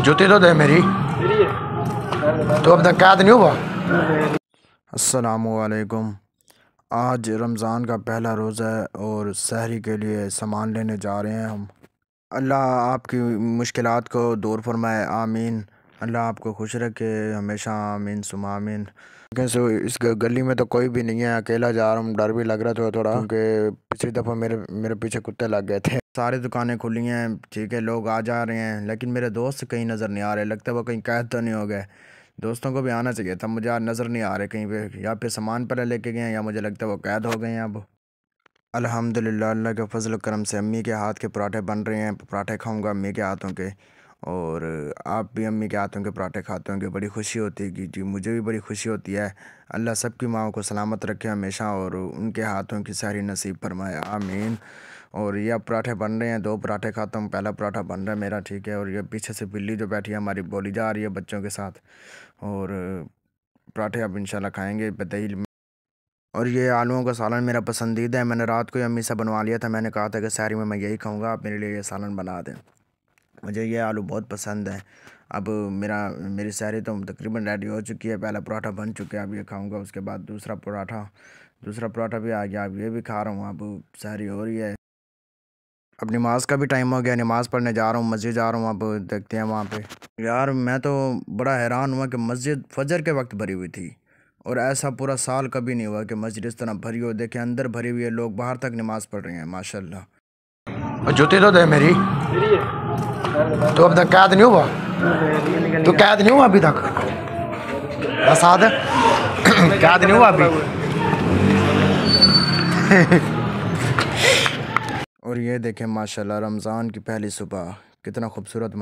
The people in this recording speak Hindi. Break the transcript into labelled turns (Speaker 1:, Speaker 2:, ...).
Speaker 1: जूती तो दे मेरी तो अब तक कैद नहीं हुआ असलकुम आज रमज़ान का पहला रोज़ा है और सहरी के लिए सामान लेने जा रहे हैं हम अल्लाह आपकी मुश्किल को दूर फरमाए आमीन अल्लाह आपको खुश रखे हमेशा आमीन सुम आमीन कैसे इस गली में तो कोई भी नहीं है अकेला जा रहा हूँ डर भी लग रहा था थोड़ा हाँ। क्योंकि पिछली दफ़ा मेरे मेरे पीछे कुत्ते लग गए थे सारी दुकानें खुली हैं ठीक है लोग आ जा रहे हैं लेकिन मेरे दोस्त कहीं नज़र नहीं आ रहे लगता वो कहीं कैद तो नहीं हो गए दोस्तों को भी आना चाहिए था मुझे नज़र नहीं आ रहे कहीं पे या फिर सामान पहले लेके गए हैं या मुझे लगता है वो कैद हो गए हैं अब अल्हम्दुलिल्लाह अल्लाह के फजल करम से अम्मी के हाथ के पराठे बन रहे हैं पराठे खाऊँगा अम्मी के हाथों के और आप भी अम्मी के हाथों के पराठे खाते होंगे बड़ी खुशी होती है जी मुझे भी बड़ी खुशी होती है अल्लाह सबकी माओ को सलामत रखे हमेशा और उनके हाथों की सारी नसीब फरमाए आमीन और अब पराठे बन रहे हैं दो पराठे खाता हूँ पहला पराठा बन रहा है मेरा ठीक है और ये पीछे से बिल्ली जो बैठी है हमारी बोली जा रही है बच्चों के साथ और पराठे अब इंशाल्लाह खाएंगे बदहील में और ये आलूओं का सालन मेरा पसंदीदा है मैंने रात को ही अम्मी से बनवा लिया था मैंने कहा था कि सारी में मैं यही खाऊँगा आप मेरे लिए ये सालन बना दें मुझे ये आलू बहुत पसंद है अब मेरा मेरी सैरी तो तकरीबन रेडी हो चुकी है पहला पराठा बन चुका है अब ये खाऊंगा उसके बाद दूसरा पराठा दूसरा पराठा भी आ गया अब ये भी खा रहा हूँ अब शहरी हो रही है अब नमाज़ का भी टाइम हो गया नमाज़ पढ़ने जा रहा हूँ मस्जिद जा रहा हूँ अब देखते हैं वहाँ पे यार मैं तो बड़ा हैरान हुआ कि मस्जिद फजर के वक्त भरी हुई थी और ऐसा पूरा साल कभी नहीं हुआ कि मस्जिद इस तरह भरी हो देखे अंदर भरी हुई है लोग बाहर तक नमाज़ पढ़ रहे हैं माशा जूते तो दे मेरी तो अब तक कैद नहीं हुआ तो कैद नहीं हुआ अभी तक कैद नहीं हुआ अभी और ये देखें माशाल्लाह रमज़ान की पहली सुबह कितना खूबसूरत